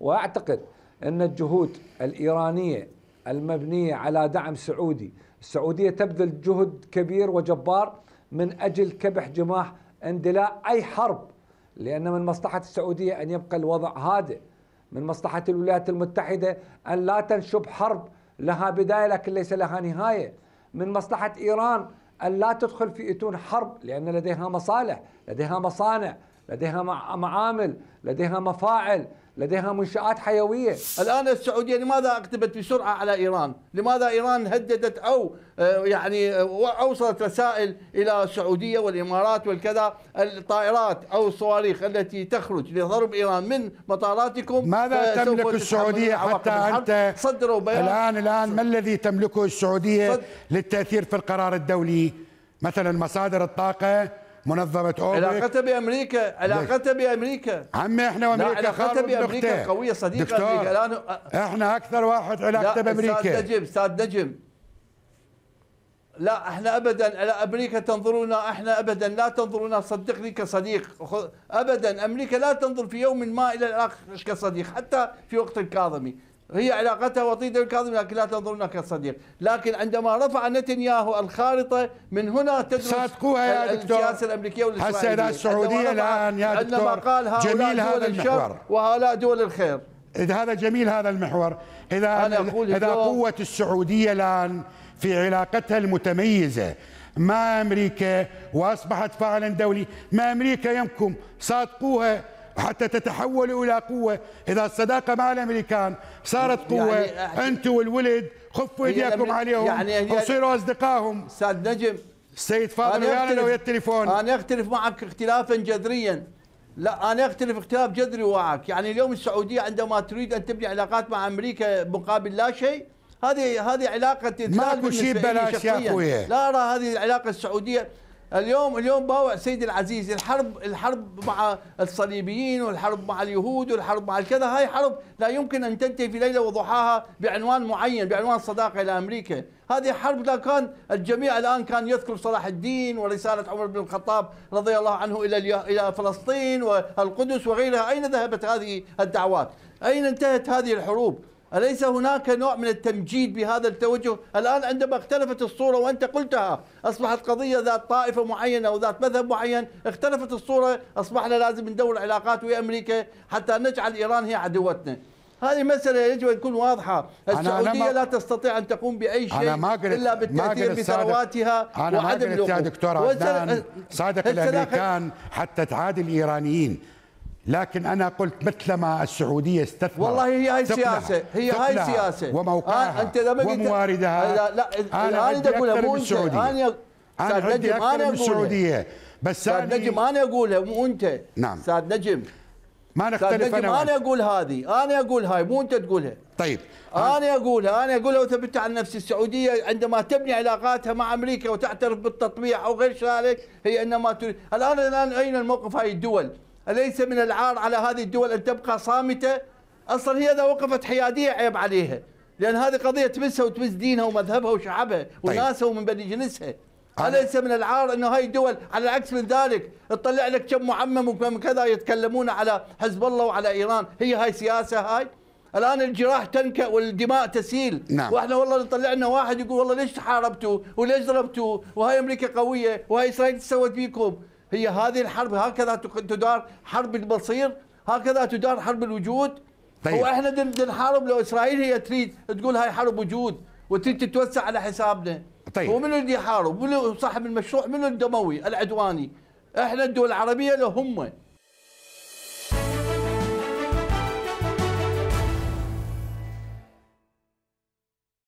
واعتقد ان الجهود الايرانيه المبنيه على دعم سعودي، السعوديه تبذل جهد كبير وجبار من اجل كبح جماح اندلاع اي حرب، لان من مصلحه السعوديه ان يبقى الوضع هادئ، من مصلحه الولايات المتحده ان لا تنشب حرب لها بدايه لكن ليس لها نهايه، من مصلحه ايران ان لا تدخل في اتون حرب لان لديها مصالح، لديها مصانع، لديها معامل، لديها مفاعل لديها منشآت حيوية الآن السعودية لماذا اكتبت بسرعة على إيران لماذا إيران هددت أو آه، يعني آه، أوصلت رسائل إلى السعودية والإمارات والكذا الطائرات أو الصواريخ التي تخرج لضرب إيران من مطاراتكم ماذا آه، تملك السعودية حتى أنت صدروا الآن الآن ما الذي تملكه السعودية للتأثير في القرار الدولي مثلا مصادر الطاقة منظمه اوبك علاقتها بامريكا علاقتها بامريكا عمي احنا وامريكا علاقتها بامريكا قويه صديقه امريكا الان احنا اكثر واحد علاقته بامريكا استاذ نجم استاذ نجم لا احنا ابدا على امريكا تنظرنا احنا ابدا لا تنظرنا صدقني كصديق ابدا امريكا لا تنظر في يوم ما الى الاخر كصديق حتى في وقت الكاظمي هي علاقتها وطيدة بالكاظم لكن لا تنظرنا كصديق لكن عندما رفع نتنياهو الخارطة من هنا تدرس صادقوها يا دكتور السياسة الأمريكية والإسرائيلية هسه السعودية الآن يا دكتور عندما قال هؤلاء جميل دول الشر وهؤلاء دول الخير إذا هذا جميل هذا المحور إذا أنا أقول إذا قوة السعودية الآن في علاقتها المتميزة مع أمريكا وأصبحت فاعلا دولي ما أمريكا يمكم صادقوها حتى تتحولوا إلى قوة إذا الصداقة مع الأمريكان صارت قوة يعني أنتم والولد خفوا يعني إيديكم عليهم يعني وصيروا أصدقائهم أستاذ نجم السيد فاضل ويانا لو التليفون أنا أختلف معك اختلافا جذريا لا انا اختلف اختلاف جذري معك، يعني اليوم السعوديه عندما تريد ان تبني علاقات مع امريكا مقابل لا شيء هذه هذه علاقه ماكو شيء ببلاش يا اخويا لا ارى هذه العلاقه السعوديه اليوم اليوم باوع سيدي العزيز الحرب الحرب مع الصليبيين والحرب مع اليهود والحرب مع الكذا هاي حرب لا يمكن ان تنتهي في ليله وضحاها بعنوان معين بعنوان صداقه الى امريكا هذه حرب لا كان الجميع الان كان يذكر صلاح الدين ورساله عمر بن الخطاب رضي الله عنه الى الى فلسطين والقدس وغيرها اين ذهبت هذه الدعوات اين انتهت هذه الحروب أليس هناك نوع من التمجيد بهذا التوجه الآن عندما اختلفت الصورة وأنت قلتها أصبحت قضية ذات طائفة معينة أو ذات مذهب معين اختلفت الصورة أصبحنا لازم ندور علاقات ويا أمريكا حتى نجعل إيران هي عدوتنا هذه مسألة يجب أن تكون واضحة السعودية أنا لا تستطيع أن تقوم بأي شيء إلا بالتأثير بثرواتها أنا ما قلت يا دكتور عدنان صادق الأمريكان حتى تعادل الإيرانيين لكن انا قلت مثلما السعوديه استثمرت والله هي هاي سياسه هي هاي سياسه وموقعها آه انت لما ومواردها آه، لا, لا انا آه، عندي اكثر من السعوديه انا عندي اكثر من السعوديه بس استاذ نجم انا اقولها مو انت نعم استاذ نجم ما نختلف انا انا اقول هذه انا اقول هاي مو انت تقولها طيب انا اقولها انا اقولها وثبت عن نفسي السعوديه عندما تبني علاقاتها مع امريكا وتعترف بالتطبيع او غير ذلك هي انما تريد الان الان اين الموقف هاي الدول أليس من العار على هذه الدول أن تبقى صامتة أصلا هي إذا وقفت حيادية عيب عليها لأن هذه قضية تمسها وتمس دينها ومذهبها وشعبها وناسها طيب. ومن بني جنسها أليس من العار أنه هاي الدول على العكس من ذلك تطلع لك كم معمم وكم كذا يتكلمون على حزب الله وعلى إيران هي هاي سياسة هاي الان الجراح تنكا والدماء تسيل نعم. واحنا والله نطلع لنا واحد يقول والله ليش حاربتوا وليش ضربتوا وهاي امريكا قويه وهاي اسرائيل سوت بيكم هي هذه الحرب هكذا تدار حرب المصير هكذا تدار حرب الوجود طيب. هو احنا بنحارب لو اسرائيل هي تريد تقول هاي حرب وجود وتريد تتوسع على حسابنا طيب هو منو اللي يحارب؟ منو صاحب المشروع؟ منو الدموي العدواني؟ احنا الدول العربيه لهم هم